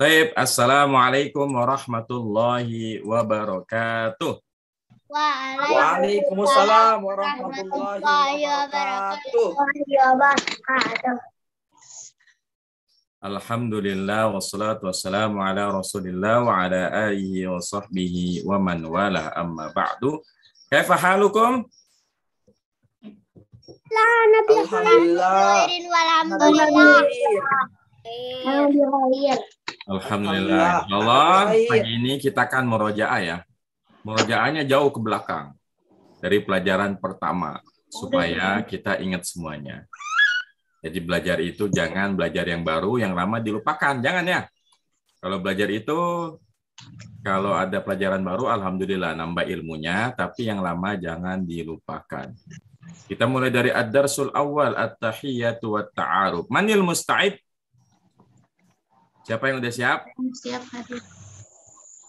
Baik, Assalamualaikum warahmatullahi wabarakatuh. Waalaikumsalam warahmatullahi wabarakatuh. Alhamdulillah wassalatu wassalamu ala Rasulillah wa ala alihi wa sahbihi wa man wala amma ba'du. Kaifa halukum? La Alhamdulillah. Alhamdulillah. Alhamdulillah. Allah, pagi ini kita akan merojaah ya. Merojaahnya jauh ke belakang dari pelajaran pertama supaya kita ingat semuanya. Jadi belajar itu jangan belajar yang baru, yang lama dilupakan, jangan ya. Kalau belajar itu kalau ada pelajaran baru alhamdulillah nambah ilmunya, tapi yang lama jangan dilupakan. Kita mulai dari ad-darsul awal at-tahiyatu wat-ta'aruf. Manil musta'id Siapa yang udah siap? Siap, Ali.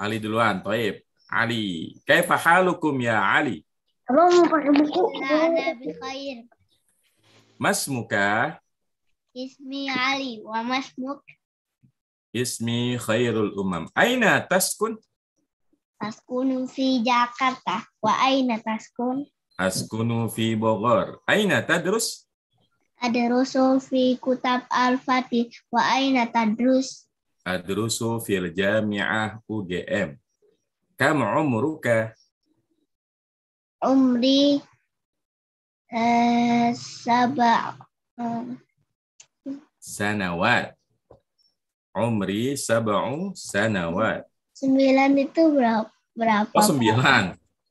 Ali duluan, Toib. Ali. Kaifa halukum ya Ali? Abang mau pakai buku. Ana bi khair. Ismi Ali wa masmuk? Ismi Khairul Umam. Aina taskun? Taskunu fi Jakarta. Wa aina taskun? Askunu fi Bogor. Aina tadrus? Tadrusu fi kutab al-fatih. Wa aina tadrus? adrusu fil jami'ah UGM. Kam umruka? Umri uh, eh, sabah eh. sanawat. Umri sab'u sanawat. Sembilan itu berapa? berapa oh, sembilan.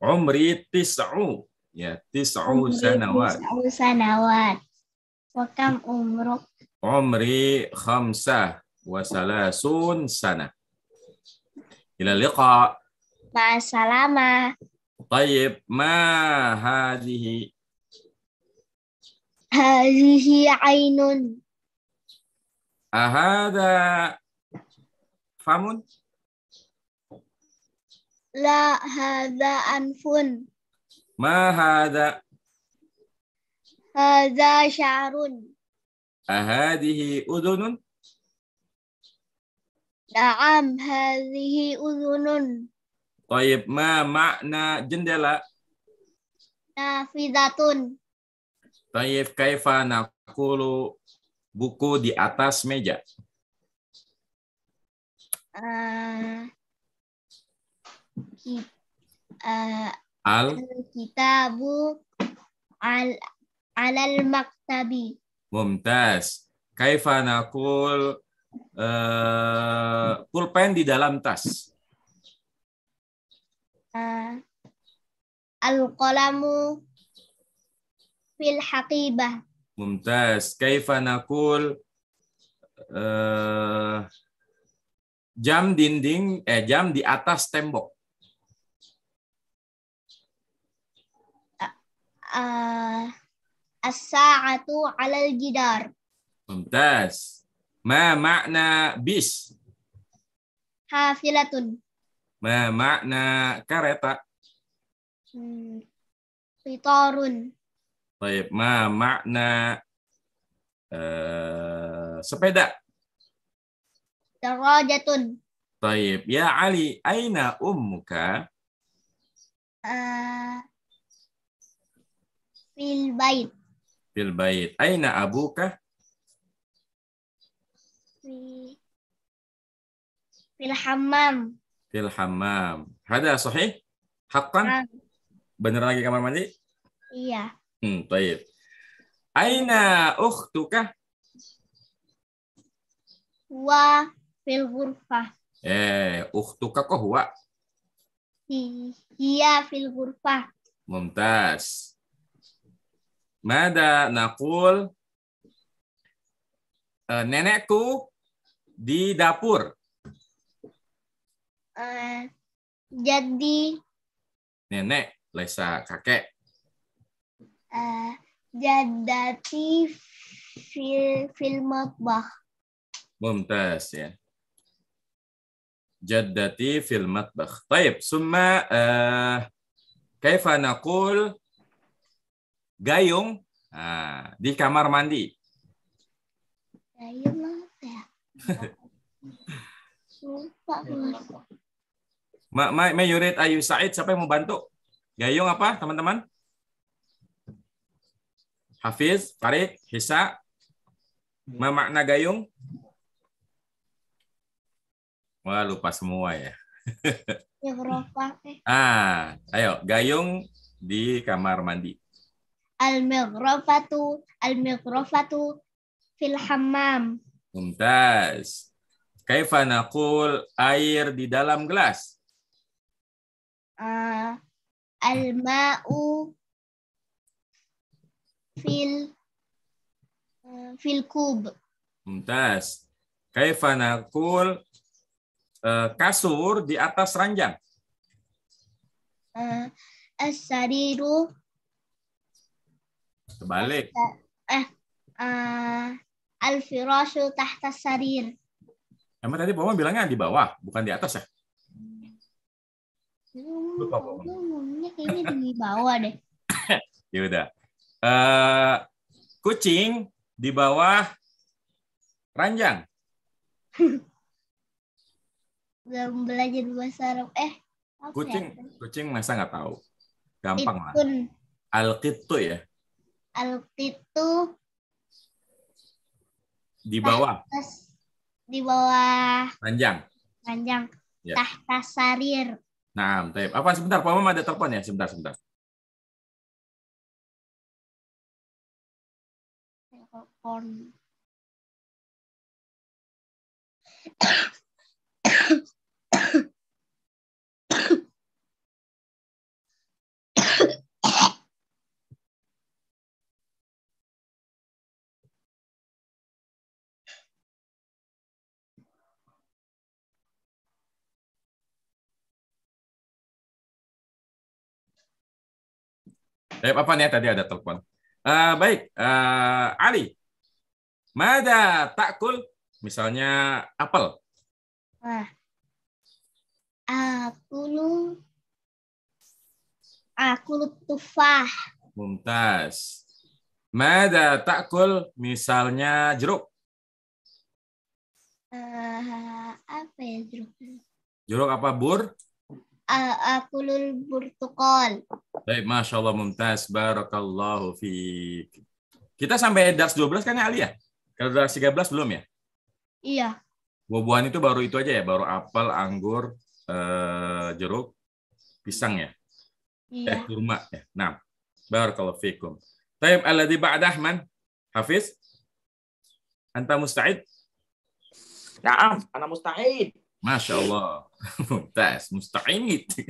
Umri tis'u. Ya, tis'u sanawat. Tis'u sanawat. Wakam umruk? Umri khamsah. وثلاثون سنة إلى اللقاء مع السلامة طيب ما هذه هذه عين أهذا فم لا هذا أنف ما هذا هذا شعر أهذه أذن Naam, hadhihi udhunun. Tayyib ma makna jendela? Nafidatun. Tayyib kaifa naqulu buku di atas meja? Uh, uh, al kitabu al alal maktabi. Mumtaz. Kaifa nakul eh, pulpen di dalam tas? Uh, Al-qalamu fil haqibah. Mumtaz. Kaifa nakul uh, eh, jam dinding eh jam di atas tembok? Uh, as-sa'atu 'alal jidar. Mumtaz. Ma makna bis? Hafilatun. Ma makna kereta? Hmm. Fitorun. Baik, ma makna eh, sepeda? Darajatun. Baik, ya Ali, aina ummuka? Uh, fil bait. Fil bait. Aina abuka? Fil hammam. Fil hammam. Hada sahih? Haqqan? Bener lagi kamar mandi? Iya. Hmm, baik. Aina ukhtuka? Wa fil ghurfah. Eh, ukhtuka kok huwa? Iya fil ghurfah. Mumtaz. Mada naqul? Eh, nenekku di dapur. Eh, jadi nenek lesa kakek uh, jadi fil film bah Mumtaz ya. Jadi fil matbakh. Baik, summa uh, kaifa naqul gayung ah, di kamar mandi? Gayung ya? Sumpah. Mayurid Ayu Said, siapa yang mau bantu? Gayung apa, teman-teman? Hafiz, Farid, Hisa. Memakna gayung? Wah, lupa semua ya. ya ah, ayo. Gayung di kamar mandi. Al-migrafatu, al-migrafatu fil hammam. Mumtaz. Kaifa naqul air di dalam gelas? uh, al-ma'u fil eh, fil kub. Muntas. Kaifa naqul eh, kasur di atas ranjang? Uh, as-sariru terbalik. Eh uh, al firashu tahta sarir. Emang tadi Bapak bilangnya di bawah, bukan di atas ya? Lupa kok. Ngomongnya kayaknya di bawah deh. ya udah. Uh, kucing di bawah ranjang. Belum belajar bahasa Arab. Eh, kucing, kan? kucing masa nggak tahu? Gampang lah. alkitu ya? alkitu Di bawah? di bawah. Ranjang. Ranjang. Ya. Tahta sarir. Nah, tep. Apa sebentar, Pak Mama ada telepon ya? Sebentar, sebentar. Telepon. Eh, apa nih tadi ada telepon. Uh, baik, uh, Ali. Mada takul misalnya apel. Wah. aku Akulu tufah. Mumtaz. Mada takul misalnya jeruk. Uh, apa ya jeruk? Jeruk apa bur? akulul burtukol. Baik, Masya Allah, Mumtaz. Barakallahu fiik. Kita sampai dars 12 kan ya, Ali ya? Kalau dars 13 belum ya? Iya. Buah-buahan itu baru itu aja ya? Baru apel, anggur, eh, jeruk, pisang ya? Iya. Eh, kurma ya? Nah, barakallahu fiikum. al alladhi ba'dah man? Hafiz? Anta musta'id? Naam, anak musta'id. Masya Allah. tes gitu.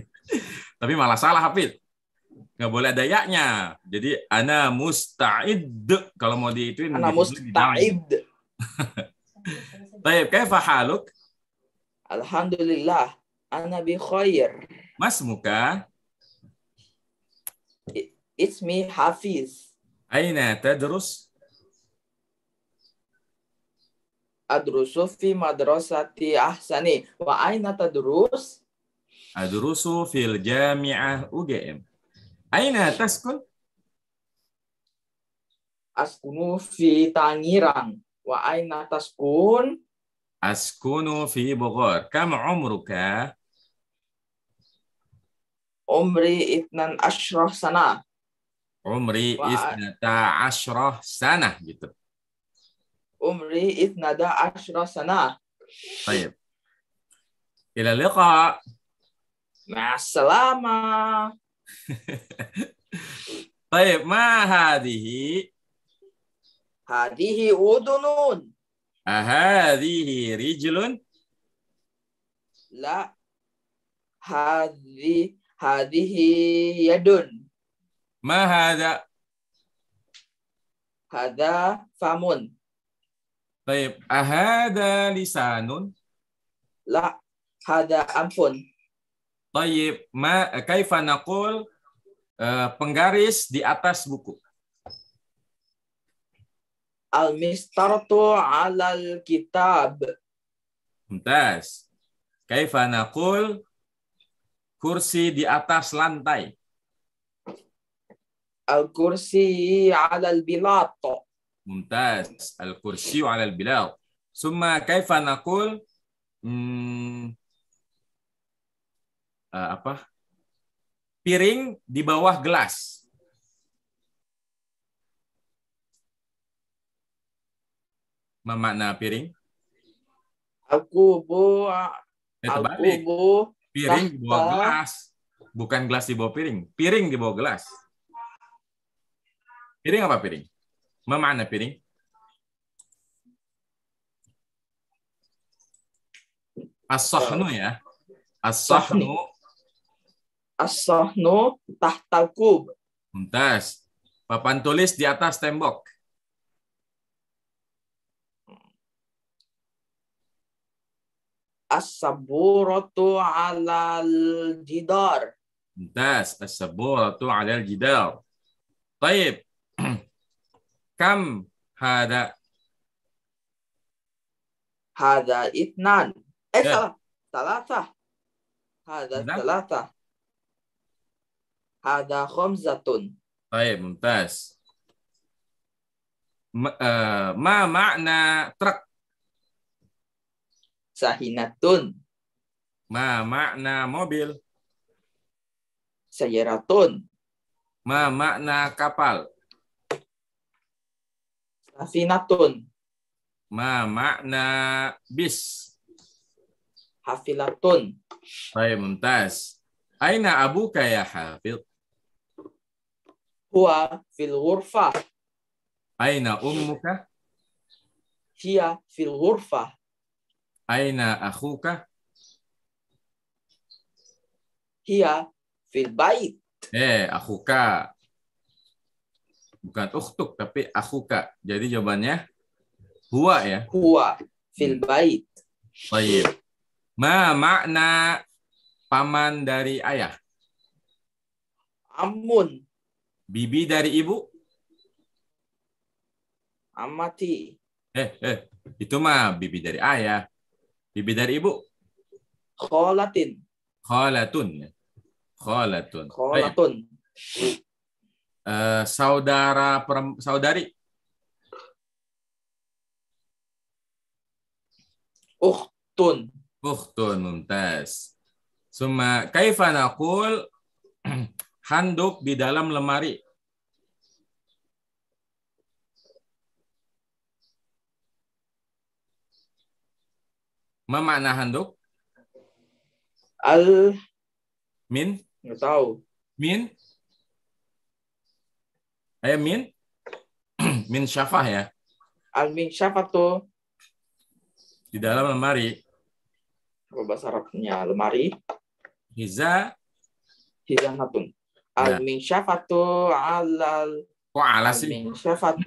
Tapi malah salah, Hafid. Nggak boleh ada yaknya. Jadi, ana musta'id. Kalau mau diituin. Ana musta'id. Baik, kaya haluk? Alhamdulillah. Ana bi khair. Mas muka? It's me Hafiz. Aina tadrus? adrusu fi madrasati ahsani. Wa aina tadrus? Adrusu fil jami'ah UGM. Aina taskun? Askunu fi tangirang Wa aina taskun? Askunu fi Bogor. Kam umruka? Umri itnan ashrah sana. Umri isnata ashrah sana gitu umri itnada ashra sana. Baik. Ila liqa. Maasalama. Baik, ma hadihi? Hadihi udunun. Ahadihi rijlun? La. Hadhi hadihi yadun. Ma hada? Hada famun. Baik, ahada lisanun? La, hada ampun. Baik, ma kaifa naqul uh, penggaris di atas buku. Al-mistartu 'alal kitab. Mumtaz. Kaifa naqul kursi di atas lantai. Al-kursi 'alal bilat muntas Al-kursiyu al bilal. suma kaifa nakul hmm, eh, apa? Piring di bawah gelas. Memakna piring? Aku bu, eh, aku bu. Piring di bawah gelas, bukan gelas di bawah piring. Piring di bawah gelas. Piring apa piring? ما piring Asahnu sahnu ya as-sahnu as-sahnu tahtal Papan tulis di atas tembok. As-saburatu alal jidar. Muntas. As-saburatu alal jidar. Taib. Kam hada. Hada itnan. Eh, ya. salah. Talata. Hada talata. Hada khomzatun. Baik, mumtaz. Ma, uh, ma makna truk? Sahinatun. Ma makna mobil? Sayaratun. Ma makna kapal? Hafinatun. Ma makna bis. Hafilatun. Baik, mumtaz. Aina abuka ya hafid? Hua fil ghurfa. Aina ummuka? Hia fil ghurfa. Aina akhuka? Hia fil bait. Eh, akhuka bukan uktuk tapi aku kak Jadi jawabannya huwa ya. Huwa fil hmm. bait. Baik. Ma makna paman dari ayah? Amun. Bibi dari ibu? Amati. Eh, eh, itu mah bibi dari ayah. Bibi dari ibu? Kholatin. Kholatun. Ya. Kholatun. Kholatun. Eh, saudara saudari uhtun, Uhtun, mumtaz Suma, kaifa naqul handuk di dalam lemari Memakna handuk? Al min? nggak tahu. Min? Ayo eh, min? min syafah ya? Al-min syafah tuh. Di dalam lemari. Kalau bahasa Arabnya? Lemari. Hiza. Hiza natun. Al-min syafatu alal. Kok ala sih? Al-min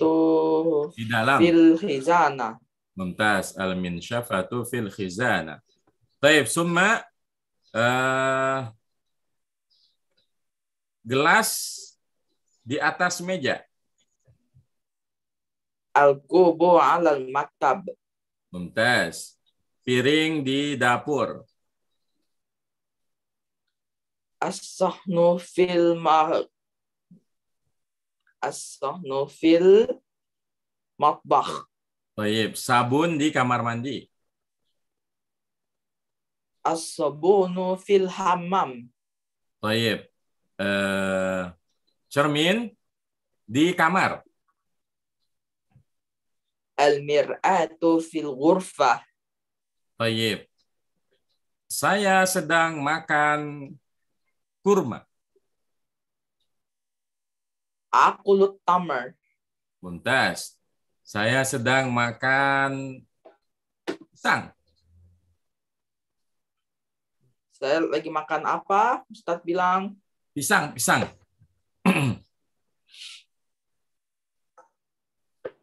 tuh Di dalam. Fil khizana. Mumtaz. Al-min tuh fil khizana. Taib, summa. Uh, gelas di atas meja. Al-kubu alal maktab. Mumtaz. Piring di dapur. As-sahnu fil ma as-sahnu fil matbakh. Baik, sabun di kamar mandi. As-sabunu fil hammam. Baik. Eh uh Cermin di kamar. Al-mir'atu fil ghurfah. Tayyib. Saya sedang makan kurma. lut tamar. Muntas. Saya sedang makan pisang. Saya lagi makan apa? Ustadz bilang. Pisang, pisang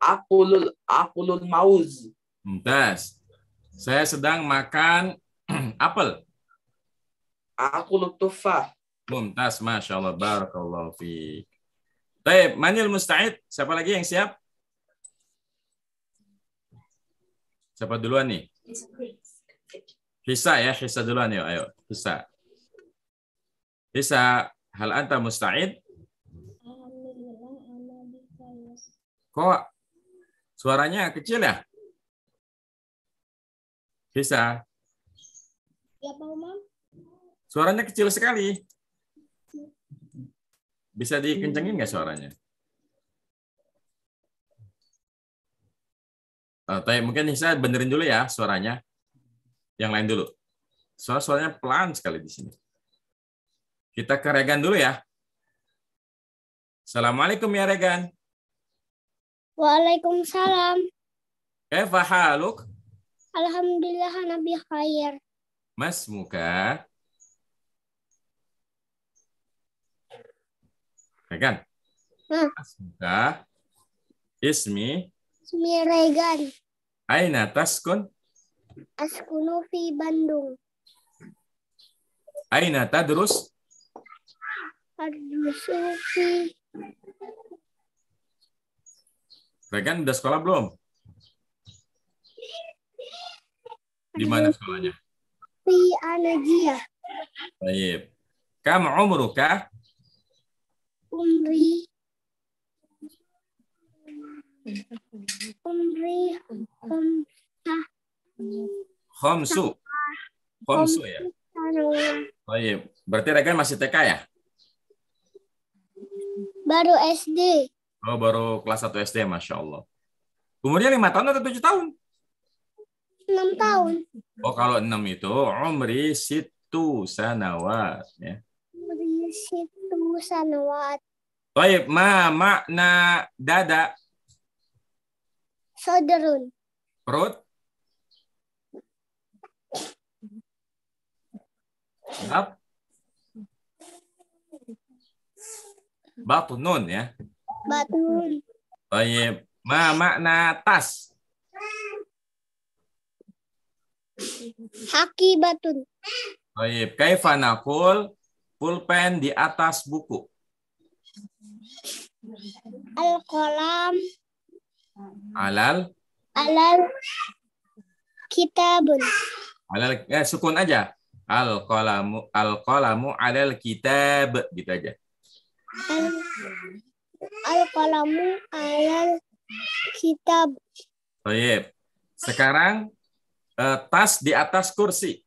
akulul akulul mauz. Mantas. Saya sedang makan apel. Akulul tufah. Mumtaz, Masya Allah. Barakallahu fi. Baik, manil musta'id. Siapa lagi yang siap? Siapa duluan nih? Hisa ya, Hisa duluan yuk, ya. Ayo, Hisa. Hisa, hal anta musta'id? Kok suaranya kecil ya? Bisa. Ya, Pak Umam. Suaranya kecil sekali. Ya. Bisa dikencengin nggak suaranya? Oh, tapi mungkin bisa benerin dulu ya suaranya. Yang lain dulu. Suara suaranya pelan sekali di sini. Kita ke Regan dulu ya. Assalamualaikum ya Regan. Waalaikumsalam. Kaifa haluk? Alhamdulillah Nabi Khair. Mas Muka. Regan. Ya Mas Muka. Ismi? Ismi Regan. Aina taskun? Askunu fi Bandung. Aina tadrus? Tadrusu fi Regan udah sekolah belum? Di mana sekolahnya? Di Anagia. Baik. Kam umruka? Umri. Umri Khomsu. Khomsu ya. Baik. Berarti Regan masih TK ya? Baru SD. Oh, baru kelas 1 SD, Masya Allah. Umurnya lima tahun atau tujuh tahun? Enam tahun. Oh, kalau enam itu, umri situ sanawat. Ya. Umri situ sanawat. Baik, ma makna dada. Saudarun. Perut? Bab? Batunun ya. Batun. Baik. Ma makna tas. Haki batun. Baik. Kaifa nakul pulpen di atas buku. Al kolam. Alal. Alal kitabun. Alal eh, sukun aja. Al kolamu al kolamu alal kitab gitu aja. Al-Qalamu alal kitab. Toyib. Sekarang uh, tas di atas kursi.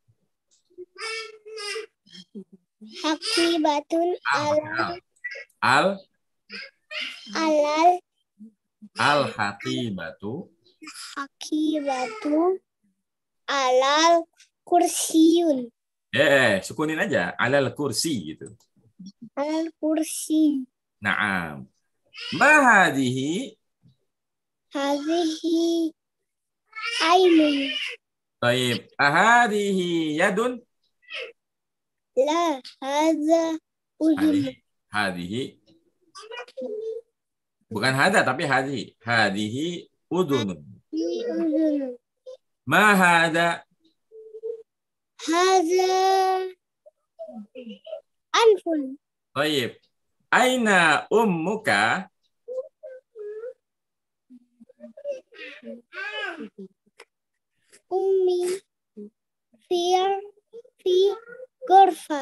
batun ah, al al al al al haki batu. alal kursiun. Eh, eh, sukunin aja alal kursi gitu. Alal kursi. Nah. Ma hadihi? Hadhihi ainun. Baik. Ahadihi yadun? La, hadza ujun. Hadihi. Bukan hada tapi hadihi. Hadihi udun. Udun. Ma hada? Hadza anfun. Baik. Aina ummuka? Ummi fil fi gorfa.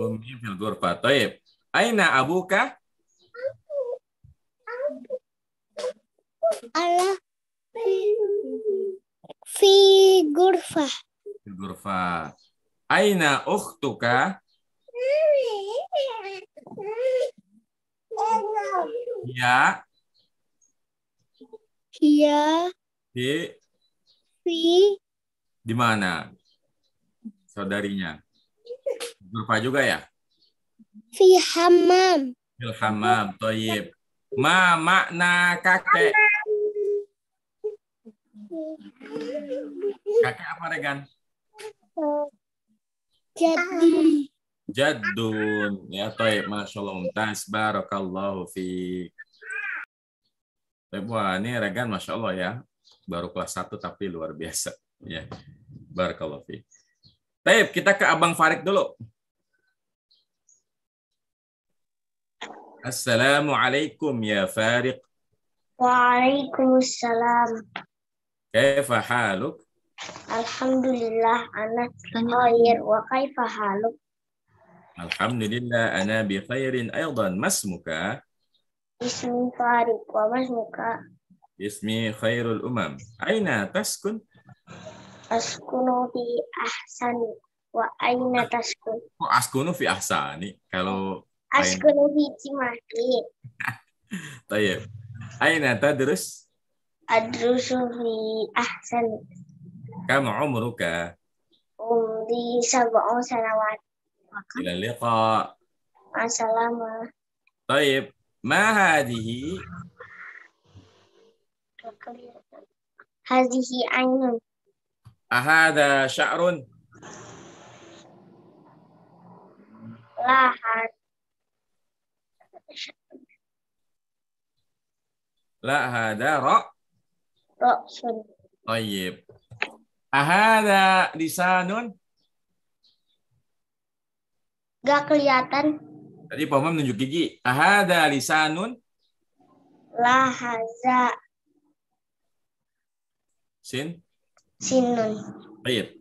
Ummi fil gorfa. Taib. Aina abuka? Ala fi gorfa. Fi gorfa. Aina ukhtuka? Ya. Iya. Di. Si. Di mana? Saudarinya. Berupa juga ya? Fi hamam. Fil hamam. Toyib. Ma makna kakek. Kakek apa Regan? Jadi jadun Ya, taib. Masya Allah. Mumtaz. barokallahu fi. Wah, ini Regan Masya Allah ya. Baru kelas satu tapi luar biasa. Ya. barokallahu fi. Taib, kita ke Abang Farid dulu. Assalamualaikum ya Farid. Waalaikumsalam. Kaifa haluk? Alhamdulillah anak khair wa kaifa Alhamdulillah ana bi khairin Mas Masmuka? Ismi Farid wa masmuka? Ismi Khairul Umam. Aina taskun? Askunu fi ahsani. Wa aina taskun? Oh, askunu fi ahsani. Kalau Askunu fi Cimahi. Tayyip. Aina tadrus? Adrusu fi ahsani. Kam umruka? Umri sab'u sanawat. Ila liqa. Assalamu. Baik. Ma hadhihi? Hadhihi ainun. Ahada sya'run? La had. La hada ra. Ra'sun. Baik. Ahada lisanun? Gak kelihatan. Tadi Pak menunjuk gigi. Ahada lisanun. Lahaza. Sin? Sinun. Baik.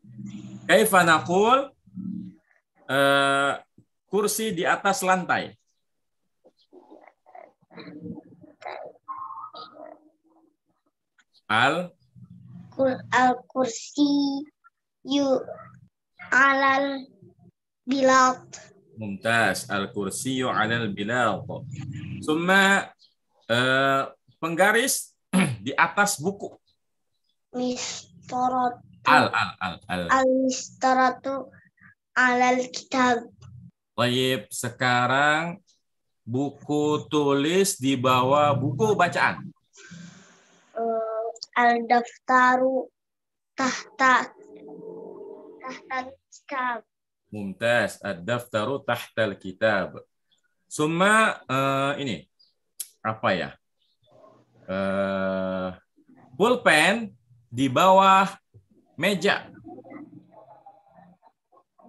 Kaifa naqul uh, kursi di atas lantai. Al al kursi yu alal bilat Mumtaz. Al-kursiyu alal bilaq. Summa eh, penggaris di atas buku. Mistarat. Al, al, al. Al, al mistaratu alal kitab. Baik, sekarang buku tulis di bawah buku bacaan. Uh, eh, al daftaru tahta tahta kitab. Mumtaz. Ad-daftaru tahtal kitab. Summa uh, ini apa ya? Uh, pulpen di bawah meja.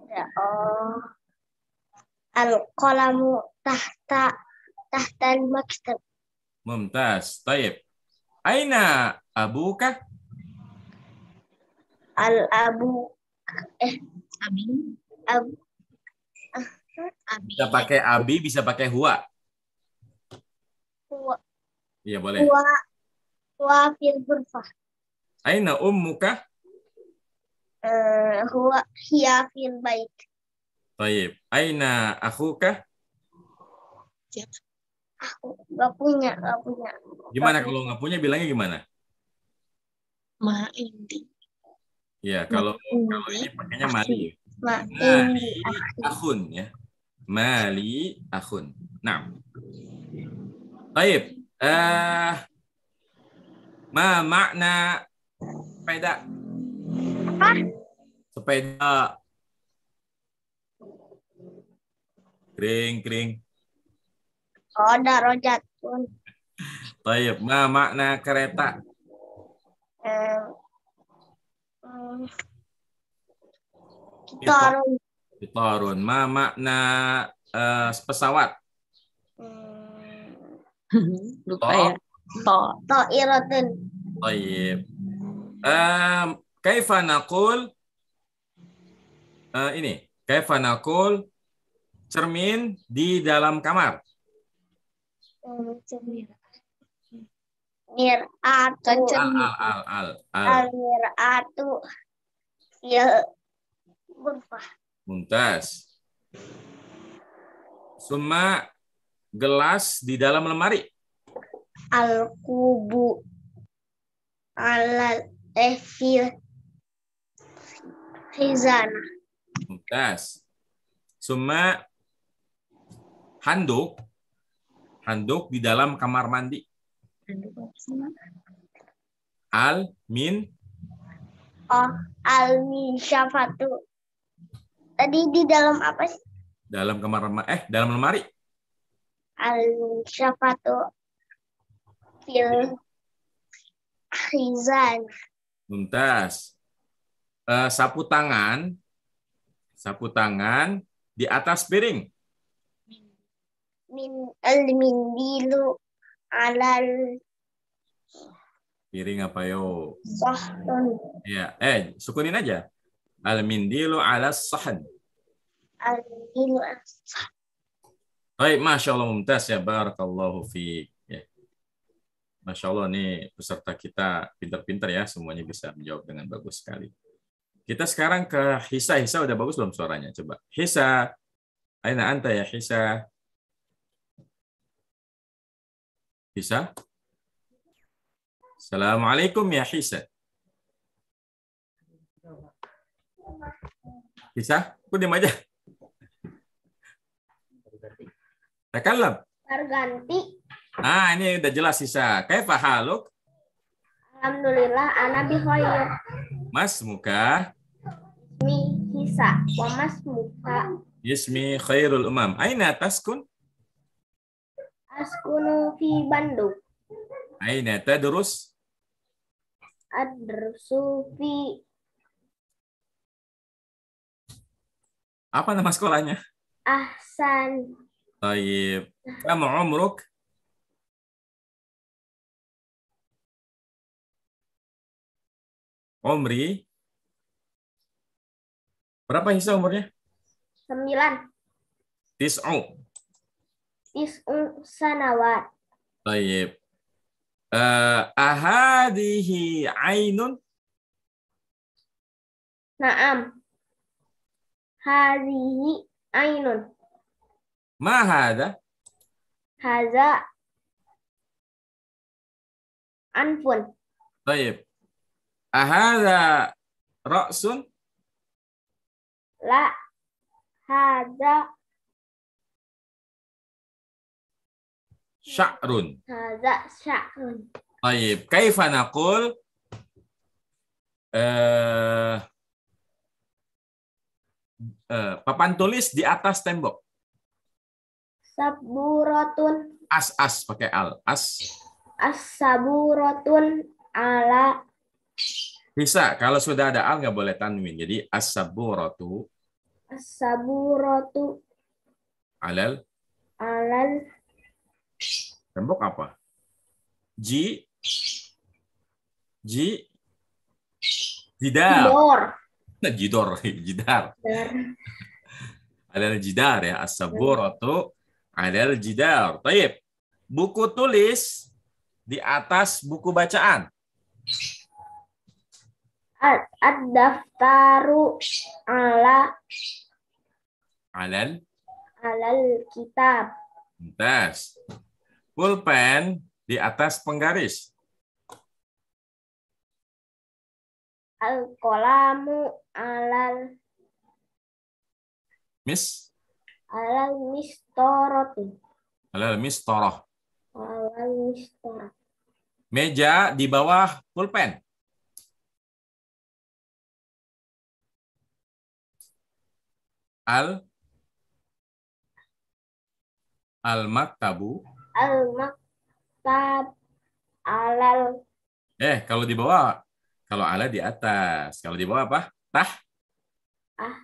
Ya, oh. Eh, al qalamu tahta tahta al maktab. Mumtaz. Taib. Aina abuka? Al abu eh Amin abi. Bisa pakai abi, bisa pakai huwa. Hua. Iya boleh. Huwa, huwa fil ghurfa. Aina ummuka? Uh, eh, huwa hiya fil bait. baik Aina akhuka? Ya. Aku gak punya, gak punya. Gimana kalau nggak punya bilangnya gimana? Ma indi. Iya, kalau kalau ini pakainya mari. Mali nah, nah, akhun ya. Mali akun. Nah. Baik. Eh ma makna sepeda? Apa? Sepeda. Kering, kering. Oh, ada rojat pun. Baik, ma makna kereta? Eh, mm, Iya, Kitarun. Kitarun. Ma makna uh, eh, pesawat? Hmm. Lupa to. ya. To. To iratun. Iya, Baik. Um, kaifa naqul uh, ini kaifa naqul cermin di dalam kamar. Hmm, cermin. Mir'atu. Al, al, al, al, al. al mir'atu. Ya, muntas semua Suma gelas di dalam lemari. Al-kubu alal efil hizana. muntas Suma handuk handuk di dalam kamar mandi. Al min oh, al min syafatu. Tadi di dalam apa sih? Dalam kamar Eh, dalam lemari. Al-Syafatu fil khizan. Muntas. Uh, eh, sapu tangan, sapu tangan di atas piring. Min al mindilu alal piring apa yo? Sahtun. Iya, eh sukunin aja. Al-mindilu ala sahan. Al-mindilu ala sahan. Baik, Masya Allah, Mumtaz ya, Barakallahu fi. Ya. Masya Allah, nih peserta kita pintar-pintar ya, semuanya bisa menjawab dengan bagus sekali. Kita sekarang ke Hisa. Hisa udah bagus belum suaranya? Coba. Hisa, Aina anta ya Hisa? Hisa? Assalamualaikum ya Hisa. Bisa? Aku diam aja. Takalab. Terganti. Ah, ini udah jelas sisa. Kaifa haluk? Alhamdulillah ana bi Mas muka. Mi hisa wa mas muka. Ismi khairul umam. Aina taskun? Askunu fi Bandung. Aina tadrus? Adrusu fi Apa nama sekolahnya? Ahsan. Taib. Kamu umruk? Omri. Berapa Hisa umurnya? Sembilan. Tis'u. Tis'u sanawat. Taib. Uh, ahadihi ainun? Naam. هذه عين ما هذا هذا أنف طيب أهذا رأس لا هذا شعر هذا شعر طيب كيف نقول آه Eh, papan tulis di atas tembok. Saburotun. As as pakai al. As. As saburotun ala. Bisa kalau sudah ada al nggak boleh tanwin. Jadi as saburotu. As saburotu. Alal. Alal. Tembok apa? j j Jidal. Jidor. Nah, jidor, jidar. jidar. Adalah jidar ya. as atau adalah jidar. Taib. Buku tulis di atas buku bacaan. Ad-daftaru ala alal alal kitab. Tes. Pulpen di atas penggaris. Al-kolamu alal Miss? Alal mistoroti. Alal mistoroh. Alal mistoroh. Meja di bawah pulpen. Al Al maktabu. Al maktab alal. Eh, kalau di bawah kalau ala di atas. Kalau di bawah apa? Tah. Ah.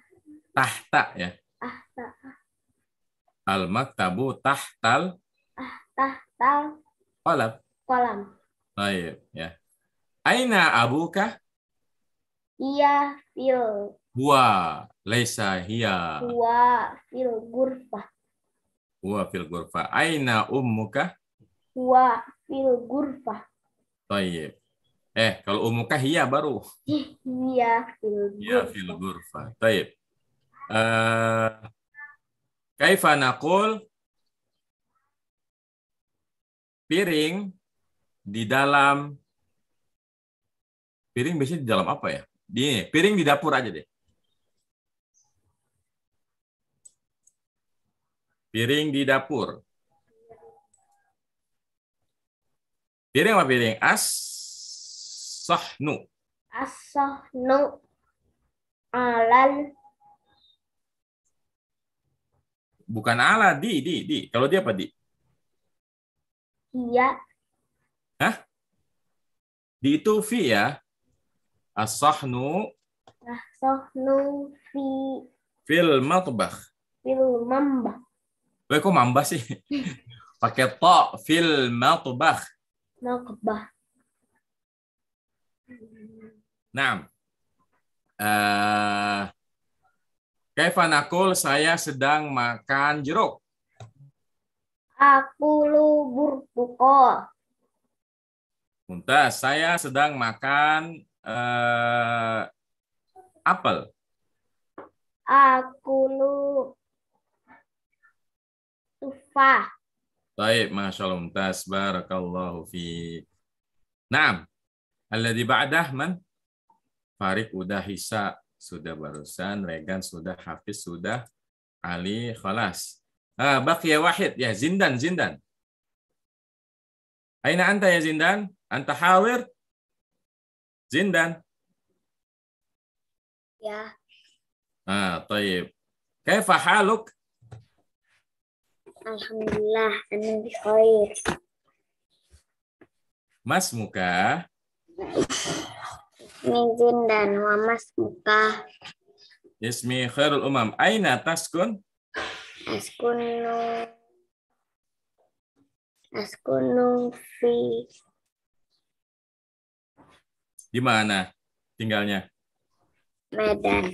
Tahta ya. Ah, Al maktabu tahtal. Ah, tahtal. Kolam. Kolam. Baik ya. Aina abuka? Iya fil. Hua, Leisa hiya. Hua, fil gurfa. Hua, fil gurfa. Aina ummuka? Hua, fil gurfa. Baik. Eh, kalau umukah iya baru. Iya, Iya, fil ghurfa. Taib. Uh, eh, kaifa naqul piring di dalam piring biasanya di dalam apa ya? Di piring di dapur aja deh. Piring di dapur. Piring apa piring? As as-sahnu. As-sahnu alal Bukan ala di di di. Kalau dia apa di? Iya. Hah? Di itu fi ya. As-sahnu as-sahnu fi fil matbakh. Fil mamba Weh kok mamba sih? Pakai to fil matbakh. Matbakh. Nah, uh, Kevin saya sedang makan jeruk. Aku lubur buko. Muntas, saya sedang makan uh, apel. Aku lu tufah. Baik, Masya Allah, Muntas. Barakallahu fi. Nah, Alladhi ba'dah man? Farik udah Hisa sudah barusan, Regan sudah, Hafiz sudah, Ali khalas. Ah, baqiya wahid ya Zindan Zindan. Aina anta ya Zindan? Anta hawir? Zindan. Ya. Ah, طيب. Kaifa haluk? Alhamdulillah, ana bi khair. Mas muka? Nizin dan Wamas Muka. Ismi Khairul Umam. Aina taskun? Taskunu. Taskunu fi. Di mana tinggalnya? Medan.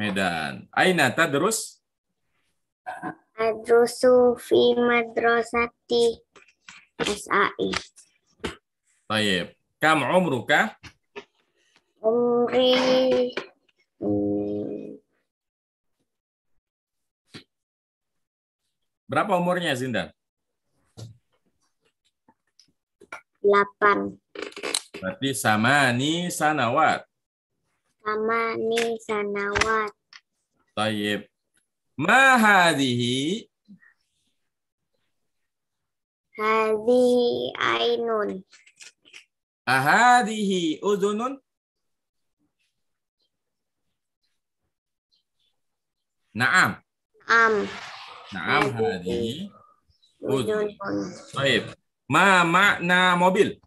Medan. Aina tadrus? Tadrusu fi madrasati SAI. Baik. Kam umruka? Umri Berapa umurnya Zindan? 8. Berarti sama ni sanawat. Sama ni sanawat. Tayyib. Ma hadhihi? Hadhihi ainun. Ahadihi uzunun. Naam. Naam. Naam hadihi uzunun. Baik. Ma makna mobil?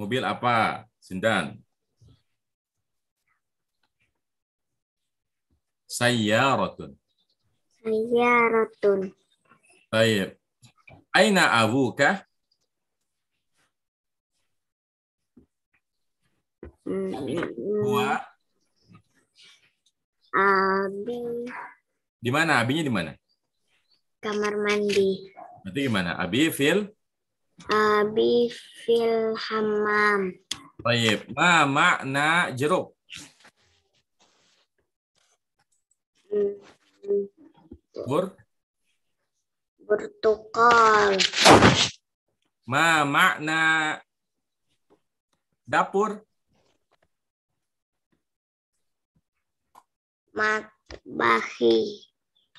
Mobil apa? Sindan. Sayyaratun. Sayyaratun. Baik. Aina abuka? Gua. Abi. Di mana abinya di mana? Kamar mandi. Berarti gimana? Abi fil? Abi fil hamam. Baik. Ma makna jeruk? Hmm. Bur? Bertukar. Ma makna dapur? Matbahi.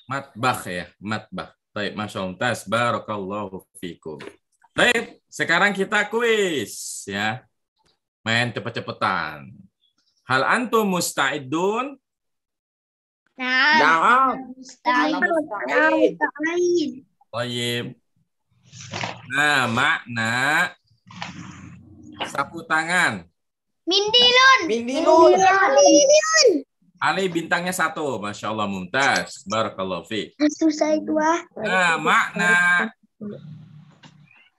Matbah ya, matbah. Baik, Masya Allah. Tasbarakallahu fikum. Baik, sekarang kita kuis ya. Main cepet-cepetan. Hal antum musta'idun? Nah, nah. musta'id. Toyib. Nah, makna sapu tangan. Mindilun. Mindilun. Mindilun. Ali bintangnya satu, masya Allah mumtaz, barakallahu fi. Susah itu ah. Nah, makna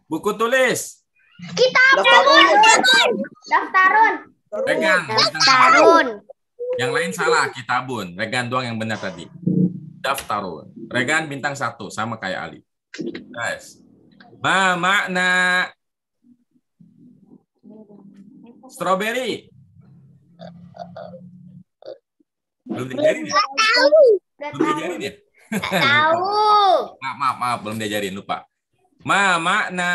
buku tulis. daftarun. daftarun. Daftarun. Regan. Daftarun. Yang lain salah, kitabun. Regan doang yang benar tadi. Daftarun. Regan bintang satu, sama kayak Ali. Nice. Ma makna strawberry? Belum diajarin ya? Belum diajarin ya? Tahu. maaf, maaf, maaf, belum diajarin, lupa. Ma makna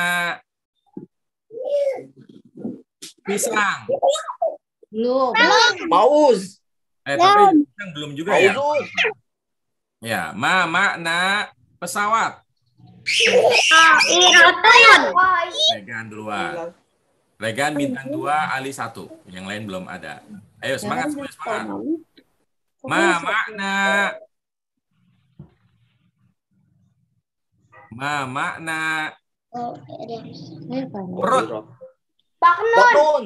pisang. Belum. Paus. Eh, tapi belum juga ya. Ya, ma makna pesawat. Regan duluan. Regan bintang dua, Ali satu. Yang lain belum ada. Ayo semangat, semangat, semangat. Ma makna. Ma makna. Perut. Baknun.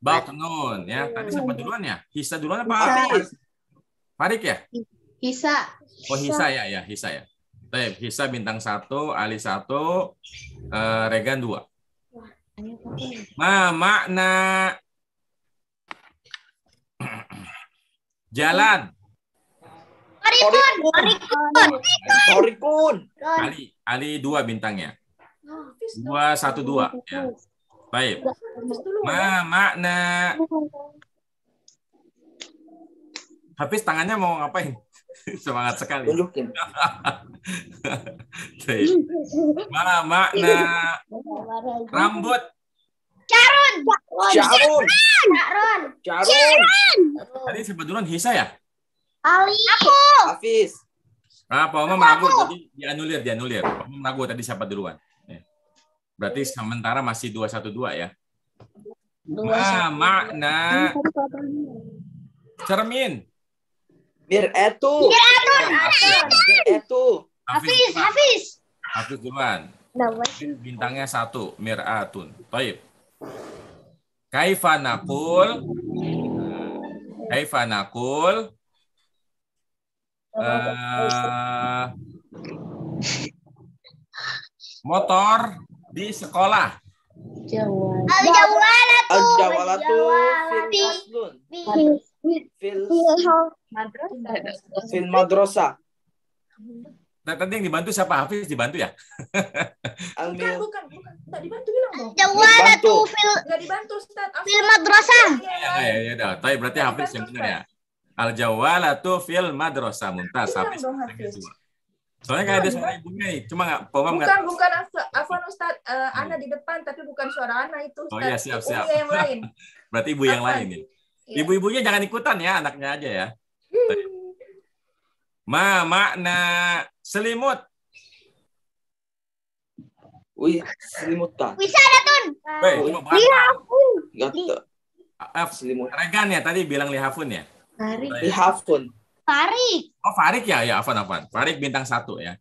Baknun ya. Tadi siapa duluan ya? Hisa duluan apa Faris? Farik ya? Hisa. Oh Hisa ya ya Hisa ya. Baik, Hisa bintang 1, Ali 1, uh, eh, Regan 2. Ma, makna jalan. Korikun. Korikun. Korikun. Ali, Ali 2 bintangnya. 2, 1, 2. Ya. Baik. Ma, makna. Habis tangannya mau ngapain? Semangat sekali. Tunjukin. makna rambut. Carun. Carun. Carun. Carun. Tadi siapa duluan Hisa ya? Ali. Aku. Hafiz. Ah, eh. Pak Omam meragu, tadi dianulir, dianulir. Pak Omam meragu tadi siapa duluan. Berarti sementara masih 212 ya. Ma, makna cermin. Mir Mir Mir'atu. Mir'atu. Hafiz, Hafiz. Hafiz duluan. Bintangnya satu, Mir Atun. Taib. Kaifanakul. Kaifanakul. Uh, eh, motor di sekolah. Jawa. Al-Jawalatu. Al-Jawalatu. Al-Jawalatu. Fil Madrosa. madrasah. Nah, tadi yang dibantu siapa Hafiz dibantu ya? Almil. Bukan, bukan, Tidak dibantu bilang dong. Ya tuh fil. Tidak dibantu Ustaz. Fil Madrosa. Ya, ya, ya, ya Tapi berarti Hafiz yang benar ya. Al jawala tuh fil madrasah muntah. Iya Hafiz. Soalnya kayak ada suara ibunya cuma nggak paham nggak? Bukan, bukan Afwan Ustaz, eh, Ana di depan, tapi bukan suara Ana itu. Ustaz. Oh iya, siap, siap. Ibu iya, yang lain. berarti ibu yang lain nih. Iya. Ibu-ibunya jangan ikutan ya, anaknya aja ya. Hmm. Ma, makna selimut. Wih, selimutan. Wisaratun. Wih, lihafun. Gak Af, selimut. Regan ya tadi bilang lihafun ya? Farik. Lihafun. Farik. Oh, Farik ya? Ya, Afan, Afan. Farik bintang satu ya.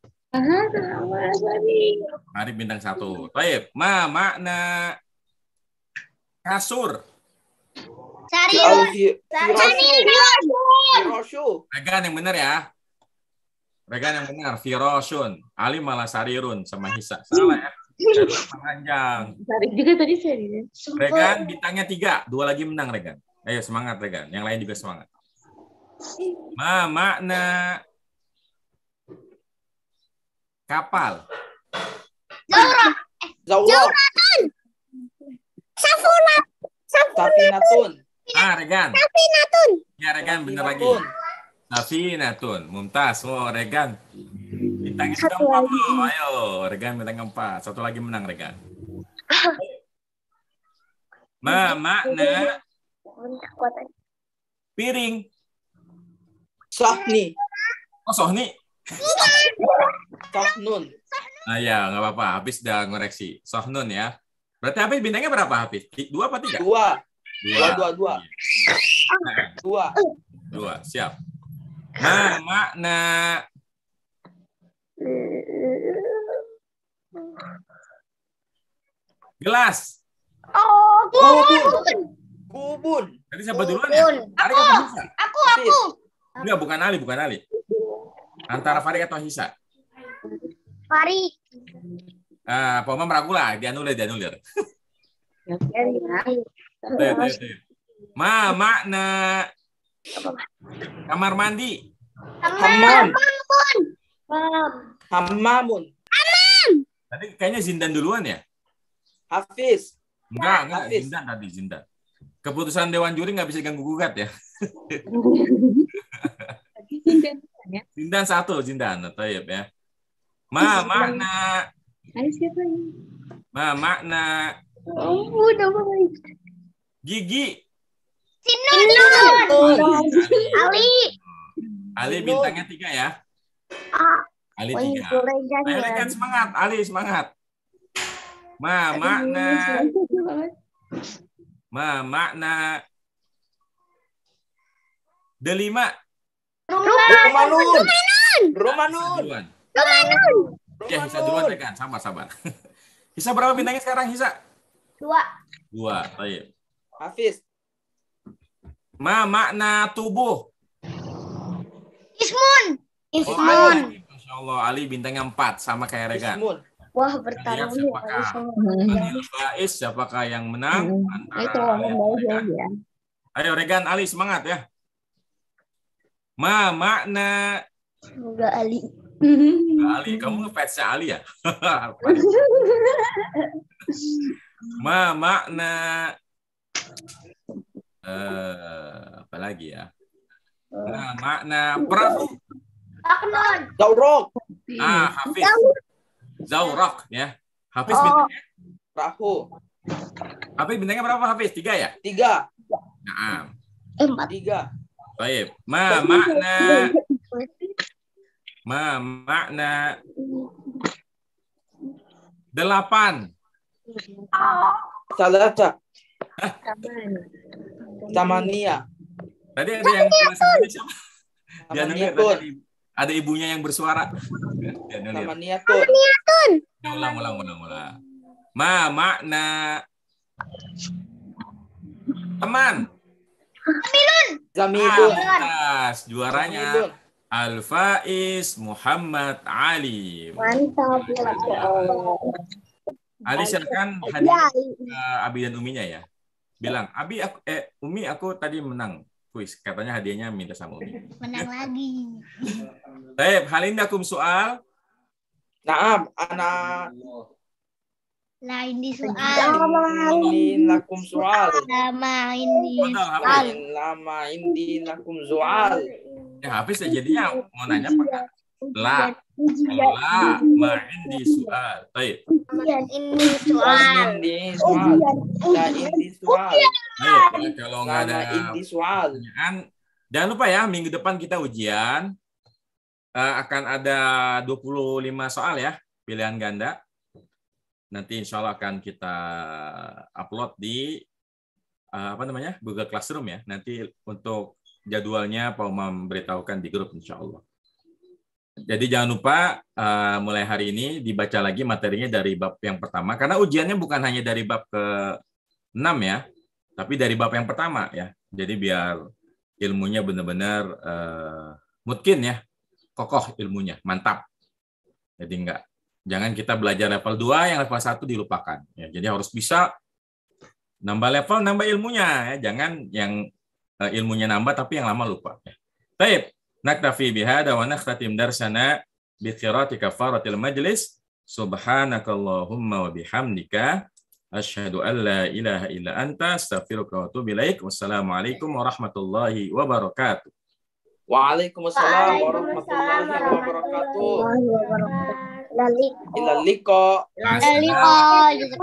Farik bintang satu. Baik, ma, makna kasur. Sariun. Sarirun. Regan yang benar ya. Regan yang benar. Firoshun. Ali malah Sarirun sama Hisa. Salah ya. panjang. Tarik juga tadi Sarirun. Regan bintangnya tiga. Dua lagi menang Regan. Ayo semangat Regan. Yang lain juga semangat. Ma makna kapal. Zaura. Zauratun. Safunat. Safunatun. Ah, iya. Regan. Safinatun. Ya, Regan, bentar lagi. Safinatun. Mumtaz. Oh, Regan. bintang sudah empat Ayo, Regan bintang keempat. Satu lagi menang, Regan. Ma, makna. Piring. Sohni. Oh, Sohni. Sohnun. Ah, ya, nggak apa-apa. Habis udah ngoreksi. Sohnun ya. Berarti habis bintangnya berapa, Habis? Dua apa tiga? Dua. Dua, dua, dua. Dua. Iya. Dua, siap. ma nah, makna. Gelas. Oh, kubun. Kubun. Tadi siapa duluan ya? Aku, aku, aku. Enggak, bukan Ali, bukan Ali. Antara Farid atau Hisa? Farid. Ah, uh, Paman meragulah, dia nulir, dia nulir. Ya, Ma, makna kamar mandi. Hamam. Hamamun. Hamam. Tadi kayaknya Zindan duluan ya? Hafiz. Enggak, enggak. Hafiz. Zindan tadi, Zindan. Keputusan Dewan Juri nggak bisa ganggu gugat ya? ya? Zindan. satu, Zindan. Tayyip ya. Ma, makna. siapa Ma, makna. Oh, udah baik. Gigi. Sinun. Ali. Ali bintangnya tiga ya. Ah. Ali tiga. Ayo ya. kan semangat. Ali semangat. Ma makna. Ma makna. Delima. Romanun. Romanun. nun. Rumah Hisa dua kan. Sabar, sabar. Hisa berapa bintangnya sekarang, Hisa? Dua. Dua, baik. Hafiz. Ma makna tubuh. Ismun. Oh, Ismun. Oh, Masya Allah, Ali bintangnya 4 sama kayak Regan. Ismun. Wah, bertarung. Siapakah ya, Anil Ismun. siapakah yang menang? Hmm. Itu orang baik ya. Ayo Regan, Ali semangat ya. Ma makna Semoga Ali. Ali, kamu ngefansnya Ali ya? Ma makna Uh, apa lagi ya? Eh. Nah, makna perahu Zaurok. Ah, Hafiz. Zaurok ya. Hafiz oh. bintangnya? Perahu. Hafiz bintangnya berapa Hafiz? Tiga ya? Tiga. Nah. Empat. Tiga. Baik. Ma makna Ma makna delapan. Ah. salah cak Tamania. Tadi ada yang Tamania Tun. Ada ibunya yang bersuara. Tamania Tun. Tamania Tun. Ulang, ulang, ulang, ulang. Ma, makna. Teman. Zamilun. Zamilun. Ah, juaranya. Al Faiz Muhammad Ali. Mantap ya Ali silakan hadir uh, eh, Abi dan Uminya ya bilang, Abi, aku, eh, Umi, aku tadi menang kuis. Katanya hadiahnya minta sama Umi. Menang lagi. Baik, hal ini aku soal. Naam, anak. Lain di soal. Lain lakum soal. Lama ini. Lama ini lakum soal. Ya habis ya jadinya mau nanya apa? Iya. La. Allah iya, iya, iya. ma'indi soal. Baik. Ujian ini soal. Ini soal. Ujian ini soal. Baik, kalau nggak ada pertanyaan, jangan lupa ya minggu depan kita ujian uh, akan ada 25 soal ya pilihan ganda. Nanti insya Allah akan kita upload di uh, apa namanya Google Classroom ya. Nanti untuk jadwalnya Pak Umam beritahukan di grup insya Allah. Jadi jangan lupa uh, mulai hari ini dibaca lagi materinya dari bab yang pertama karena ujiannya bukan hanya dari bab ke 6 ya, tapi dari bab yang pertama ya. Jadi biar ilmunya benar-benar uh, eh, mungkin ya, kokoh ilmunya, mantap. Jadi enggak jangan kita belajar level 2 yang level 1 dilupakan ya. Jadi harus bisa nambah level, nambah ilmunya ya. Jangan yang uh, ilmunya nambah tapi yang lama lupa ya. Baik, Naktafi bihada wa nakhtatim darsana bi qira'ati kafaratil Subhanakallahumma wa bihamdika asyhadu an Wassalamualaikum warahmatullahi wabarakatuh. Waalaikumsalam warahmatullahi wabarakatuh. Laliko. Laliko.